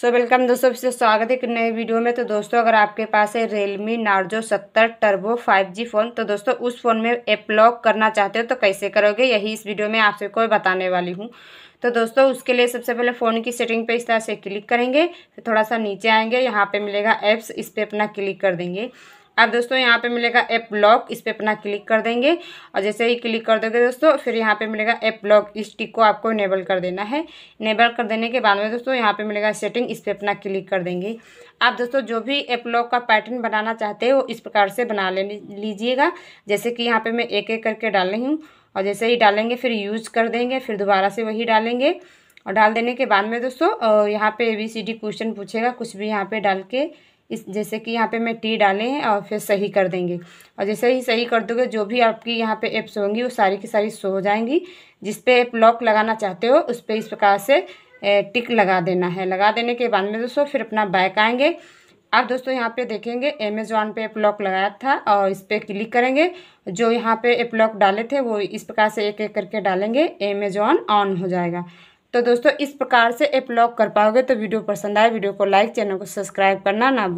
so welcome दोस्तों फिर स्वागत है एक नए वीडियो में तो दोस्तों अगर आपके पास है रियलमी नार्जो सत्तर टर्बो फाइव जी फ़ोन तो दोस्तों उस फ़ोन में ऐप लॉक करना चाहते हो तो कैसे करोगे यही इस वीडियो में आपसे कोई बताने वाली हूँ तो दोस्तों उसके लिए सबसे पहले फ़ोन की सेटिंग पे इस तरह से क्लिक करेंगे फिर थोड़ा सा नीचे आएंगे यहाँ पे मिलेगा ऐप्स इस पर अपना क्लिक कर देंगे अब दोस्तों यहाँ पे मिलेगा एप लॉक इस पर अपना क्लिक कर देंगे और जैसे ही क्लिक कर दोगे दोस्तों फिर यहाँ पे मिलेगा एप लॉक इस टिक को आपको इनेबल कर देना है इनेबल कर देने के बाद में दोस्तों यहाँ पे मिलेगा सेटिंग इस पर अपना क्लिक कर देंगे आप दोस्तों जो भी एप लॉक का पैटर्न बनाना चाहते हो इस प्रकार से बना ले लीजिएगा जैसे कि यहाँ पर मैं एक एक करके डाल रही हूँ और जैसे ही डालेंगे फिर यूज कर देंगे फिर दोबारा से वही डालेंगे और डाल देने के बाद में दोस्तों यहाँ पे A B C D question पूछेगा कुछ भी यहाँ पे डाल के इस जैसे कि यहाँ पे मैं टी डाले हैं और फिर सही कर देंगे और जैसे ही सही कर दोगे जो भी आपकी यहाँ पे एप्स होंगी वो सारी की सारी शो हो जाएंगी जिस पे आप लॉक लगाना चाहते हो उस पर इस प्रकार से टिक लगा देना है लगा देने के बाद में दोस्तों फिर अपना बैक आएंगे आप दोस्तों यहाँ पे देखेंगे अमेजोन पे ऐप लॉक लगाया था और इस पर क्लिक करेंगे जो यहाँ पर ऐप लॉक डाले थे वो इस प्रकार से एक एक करके डालेंगे अमेजोन ऑन हो जाएगा तो दोस्तों इस प्रकार से ऐप लॉक कर पाओगे तो वीडियो पसंद आए वीडियो को लाइक चैनल को सब्सक्राइब करना ना